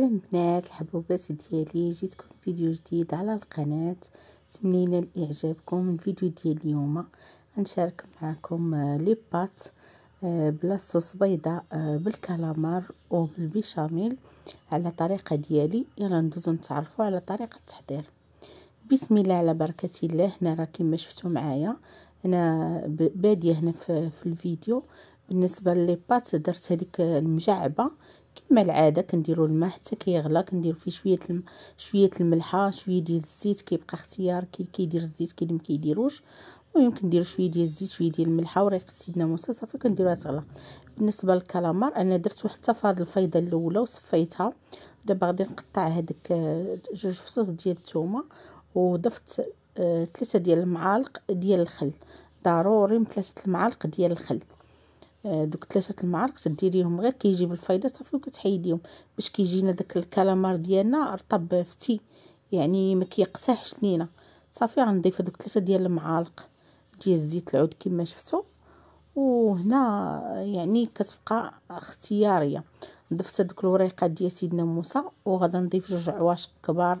سلام البنات الحبوبات ديالي جيتكم فيديو جديد على القناه تمنينا الاعجابكم الفيديو ديال اليوم غنشارك معكم آه، لي بات آه، بلا صوص بيضاء آه، بالكالامار وبالبيشاميل على طريقه ديالي يلا ندوزو نتعرفوا على طريقه التحضير بسم الله على بركه الله هنا راه كما شفتوا معايا انا باديه هنا في الفيديو بالنسبه لي بات درت هذيك المجعبه كما العاده كنديروا الماء حتى كيغلى كنديروا فيه شويه الم... شويه الملحه شويه ديال الزيت كيبقى اختيار كاين كيدير الزيت كاين ما كيديروش المهم كندير شويه ديال الزيت شويه ديال الملحه وريقه سيدنا موسى صافي كنديروها تغلى بالنسبه للكالامار انا درت حتى التفاض الفيضه الاولى وصفيتها دابا غادي نقطع هذيك جوج فصوص ديال الثومه وضفت ثلاثه آه، ديال المعالق ديال الخل ضروري من ثلاثه المعالق ديال الخل آه، دوك ثلاثه المعالق تديريهم غير كيجي بالفايده صافي وكتحيديهم باش كيجينا داك الكالامار ديالنا رطب فتي يعني ما كيقساحش لينا صافي غنضيف دوك ثلاثه ديال المعالق ديال زيت العود كما شفتوا وهنا يعني كتبقى اختياريه ضفت هذوك الوريقه ديال سيدنا موسى وغادي نضيف جوج عواشق كبار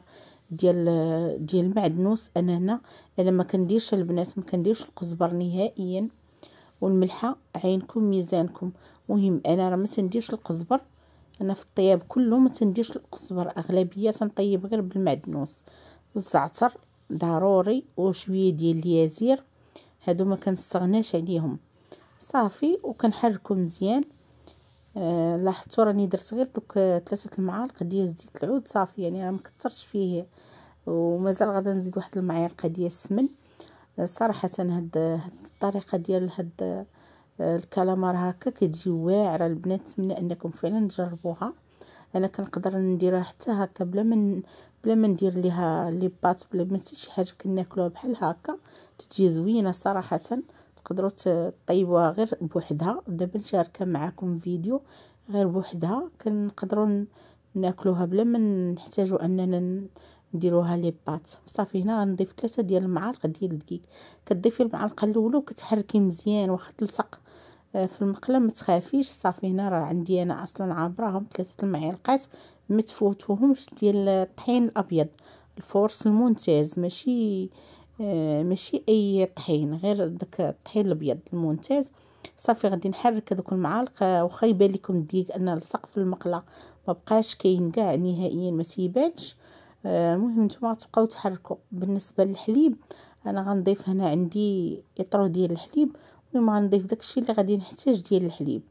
ديال ديال المعدنوس انا هنا انا ما كنديرش البنات ما كنديرش القزبر نهائيا والملحه عينكم ميزانكم مهم انا راه ما تنديرش القزبر انا في الطياب كله ما تنديرش القزبر اغلبيه تنطيب غير بالمعدنوس والزعتر ضروري وشويه ديال اليازير هادو ما كنستغناش عليهم صافي وكنحركو مزيان آه لاحظتوا راني درت غير دوك ثلاثه المعالق ديال زيت العود صافي يعني راه ما كثرتش فيه ومازال غادي نزيد واحد المعلقه ديال السمن صراحه هاد, هاد الطريقه ديال هاد آه، الكلامر هكا كتجي واعره البنات نتمنى انكم فعلا تجربوها انا كنقدر نديرها حتى هكا بلا ما بلا ما ندير ليها لي بات بلا ما شي حاجه كناكلوها بحال هكا تجي زوينه صراحه تقدروا تطيبوها غير بوحدها دابا نشاركها معكم فيديو غير بوحدها كنقدروا ناكلوها بلا ما نحتاجوا اننا نديروها لي بات صافي هنا غنضيف ثلاثة ديال المعالق ديال الدقيق كتضيفي المعلقه الاولى وكتحركي مزيان واخا تلصق آه، في المقله ما تخافيش صافي هنا راه عندي انا اصلا عابراهم ثلاثه المعالقات ما تفوتوهمش ديال الطحين الابيض الفورس الممتاز ماشي آه، ماشي اي طحين غير داك الطحين الابيض الممتاز صافي غادي نحرك هذوك المعالق آه، واخا يبان لكم الديك ان لصق في المقله ما بقاش كاين كاع نهائيا ما تيبانش آه، المهم نتوما تبقاو تحركوا بالنسبه للحليب انا غنضيف هنا عندي اطرو ديال الحليب المهم غنضيف داكشي اللي غادي نحتاج ديال الحليب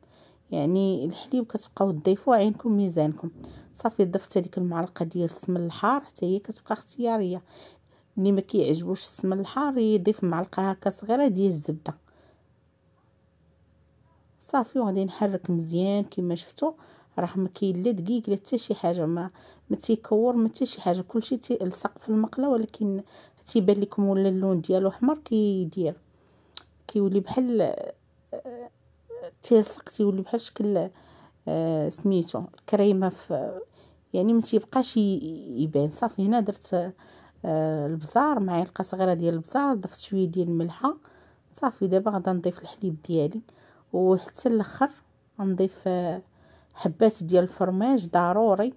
يعني الحليب كتبقاو تضيفوا عينكم ميزانكم صافي ضفت هذيك المعلقه ديال السمن الحار حتى هي كتبقى اختياريه اللي ما كيعجبوش السمن الحار يضيف معلقه هكا صغيره ديال الزبده صافي وغادي نحرك مزيان كما شفتوا راه ما كاين لا دقيق لا حتى شي حاجه ما ما تيكور ما حتى شي حاجه كلشي تيلصق في المقله ولكن تيبان لكم ولا اللون ديالو احمر كيدير كيولي بحال آه، تيلصق تيولي بحال شكل آه، سميتو الكريمه في يعني ما تيبقاش يبان صافي هنا درت آه، البزار معلقه صغيره ديال البزار ضفت شويه ديال الملحه صافي دابا غادا نضيف الحليب ديالي وحتى الاخر غنضيف حبات ديال الفرماج ضروري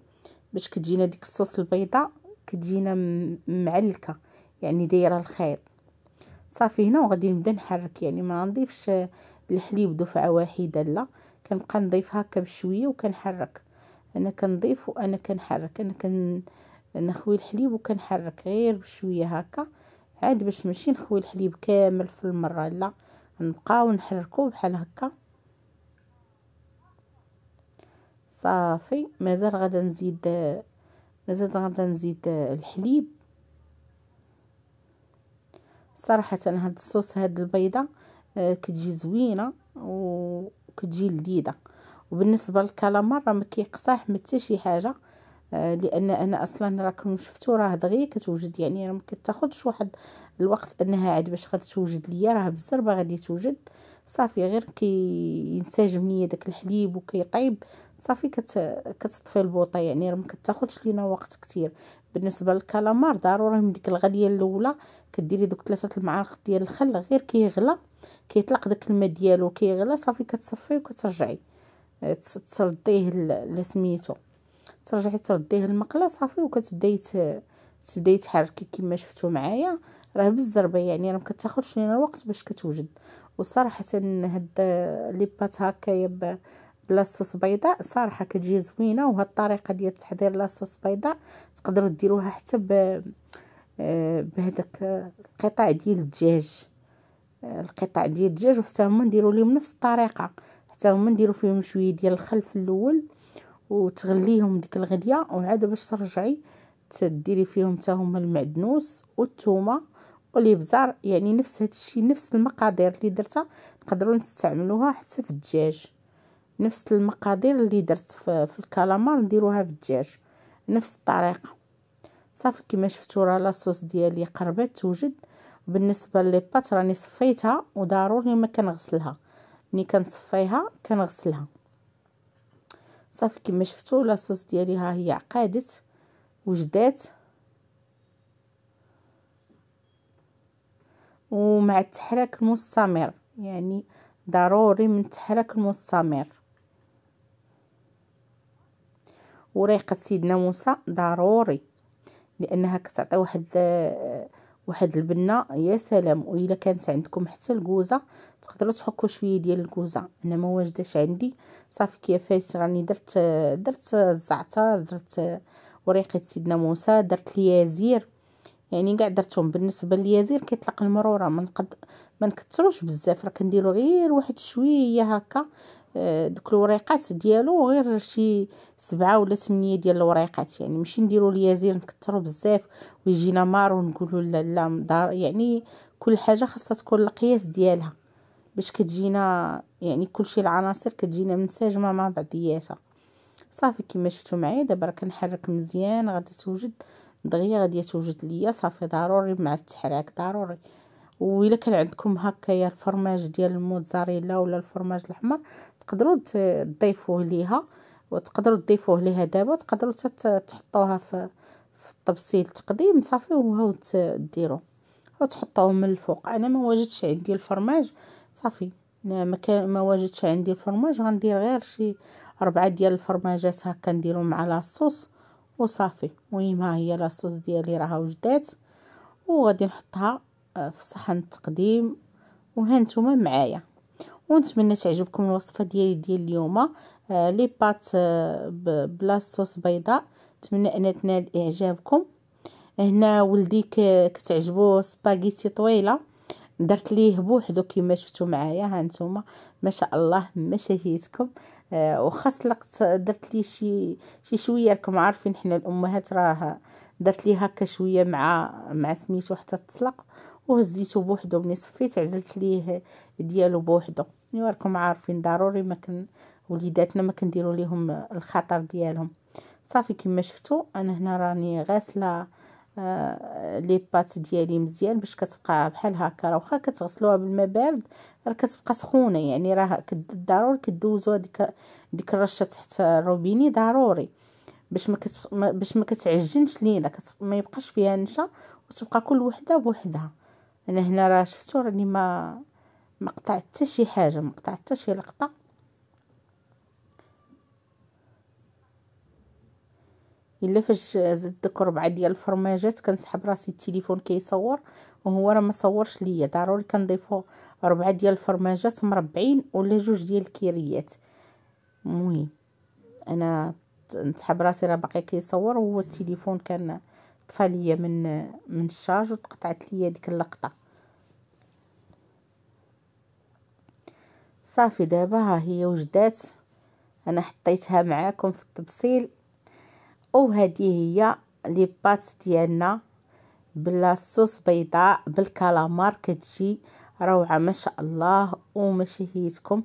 باش كتجينا ديك الصوص البيضاء كتجينا معلكه يعني دايره الخيط صافي هنا وغادي نبدا نحرك يعني ما نضيفش الحليب دفعه واحده لا كنبقى نضيف هكا بشويه وكنحرك انا كنضيف وانا كنحرك انا كن نخوي الحليب وكنحرك غير بشويه هكا عاد باش ماشي نخوي الحليب كامل في المره لا نبقاو نحركو بحال هكا صافي مازال غادا نزيد مازال غادا نزيد الحليب صراحه هاد الصوص هاد البيضه آه، كتجي زوينه وكتجي لذيذه وبالنسبه للكالامار راه ما كيقصاح ما حتى شي حاجه آه، لان انا اصلا راكم شفتوا راه دغيا كتوجد يعني راه ما كتاخذش واحد الوقت انها عاد باش غتوجد ليا راه بالزربه غادي توجد صافي غير كينسجم كي ليا داك الحليب وكيطيب صافي كت... كتطفي البوطه يعني راه ما كتاخذش لينا وقت كثير بالنسبه للكالامار ضروري من ديك الغاديه الاولى كديري دوك ثلاثه المعالق ديال الخل غير كيغلى كيطلق داك الماء ديالو كيغلى صافي كتصفيه وكترجعي آه، ترديه اللي سميتو ترجعي ترديه المقله صافي وكتبداي ت... تبداي تحركي كما شفتو معايا راه بالزربه يعني راه ما كتاخذش لينا الوقت باش كتوجد وصراحه هاد لي بات هكايا لاصوص بيضاء صراحه كتجي زوينه وهاد الطريقه ديال تحضير لاصوص بيضاء تقدروا ديروها حتى ب آه، بهذاك القطع ديال الدجاج آه، القطع ديال الدجاج وحتى هما نديروا لهم نفس الطريقه حتى هما نديروا فيهم شويه ديال الخل في الاول وتغليهم ديك الغديه وعاد باش ترجعي تديري فيهم حتى هما المعدنوس والثومه والابزار يعني نفس هادشي نفس المقادير اللي درتها نقدروا نستعملوها حتى في الدجاج نفس المقادير اللي درت في الكالامار نديروها في الدجاج نفس الطريقه صافي كما شفتوا راه لاصوص ديالي قربت توجد بالنسبه لي بات راني صفيتها وضروري ما كنغسلها ملي كنصفيها كنغسلها صافي كما شفتوا لاصوص ديالي ها هي عقادت وجدات ومع التحرك المستمر يعني ضروري من التحرك المستمر وريقه سيدنا موسى ضروري لانها كتعطي واحد آه، واحد البنه يا سلام والا كانت عندكم حتى الكوزه تقدروا تحكوا شويه ديال الكوزه انا ما واجداش عندي صافي فايت راني درت درت الزعتر درت آه، وريقه سيدنا موسى درت اليازير يعني كاع درتهم بالنسبه لليازير كيطلق المروره ما نقد ما نكثروش بزاف راه كنديروا غير واحد شويه هكا آه، دوك الوريقات ديالو غير شي سبعة ولا ثمانية ديال الوريقات يعني ماشي نديرو اليازير نكثرو بزاف ويجينا مار ونقولو لا لا دار يعني كل حاجه خاصها تكون القياس ديالها باش كتجينا يعني كلشي العناصر كتجينا منسجمه مع بعضياتها صافي كيما شفتو معايا دابا راه كنحرك مزيان غادي توجد دغيا غادي توجد ليا صافي ضروري مع التحراك ضروري وإلا كان عندكم هكايا الفرماج ديال الموتزاريلا ولا الفرماج الاحمر تقدروا تضيفوه ليها وتقدروا تضيفوه ليها دابا تقدروا تحطوها في في الطبسيل التقديم صافي وهاو ديروا وتحطوه من الفوق انا ما وجدتش عندي الفرماج صافي ما كان ما وجدتش عندي الفرماج غندير غير شي أربعة ديال الفرماجات هكا نديرهم مع لاصوص وصافي المهم ها هي لاصوص ديالي راها وجدات وغادي نحطها في صحن التقديم وهانتوما معايا ونتمنى تعجبكم الوصفه ديالي ديال اليوم آه، لي بات آه بلا صوص بيضاء نتمنى ان تنال اعجابكم هنا ولدي كتعجبو سباغيتي طويله درت ليه بوحدو كما شفتو معايا ها نتوما ما شاء الله ما شهيتكم آه وخا سلقت درت ليه شي شي شويه راكم عارفين حنا الامهات راه درت ليه هكا شويه مع مع سميتو حتى تسلق وهزيتو بوحدو ملي صفيت عزلت ليه ديالو بوحدو ايوا راكم عارفين ضروري ما كن وليداتنا ما كنديروا ليهم الخطر ديالهم صافي كما شفتوا انا هنا راني غاسله آه، لي بات ديالي مزيان باش كتبقى بحال هكا راه واخا كتغسلوها بالماء بارد راه كتبقى سخونه يعني راه ضروري كدوزوها هذيك ديك الرشه تحت الروبيني ضروري باش ما باش ما كتعجنش لينا ما يبقاش فيها نشا وتبقى كل وحده بوحدها انا هنا راه شفتوا راني ما ما قطعت حتى شي حاجه ما قطعت حتى شي لقطه الا فاش زدت ديك ربعه ديال الفرماجات كنسحب راسي التليفون كيصور وهو راه ما صورش ليا ضروري كنضيفو ربعه ديال الفرماجات مربعين ولا جوج ديال الكيريات المهم انا نسحب راسي راه باقي كيصور وهو التليفون كان طفى ليا من من الشارج وتقطعت ليا ديك اللقطه صافي دابا ها هي وجدات انا حطيتها معاكم في التبصيل وهذه هي لي بات ديالنا بلاصوص بيضاء بالكالامار كتجي روعه ما شاء الله وماشي هيتكم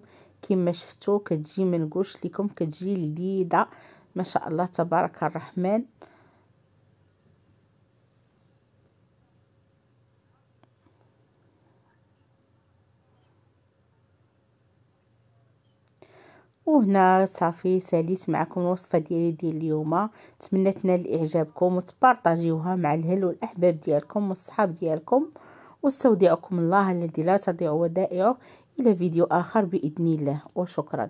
كما شفتو كتجي منقولش لكم كتجي لذيذه ما شاء الله تبارك الرحمن وهنا صافي ساليت معكم الوصفه ديالي ديال اليوم نتمنى تنال اعجابكم وتبارطاجيوها مع الهل والاحباب ديالكم والصحاب ديالكم واستودعكم الله الذي لا تضيع ودائعه الى فيديو اخر باذن الله وشكرا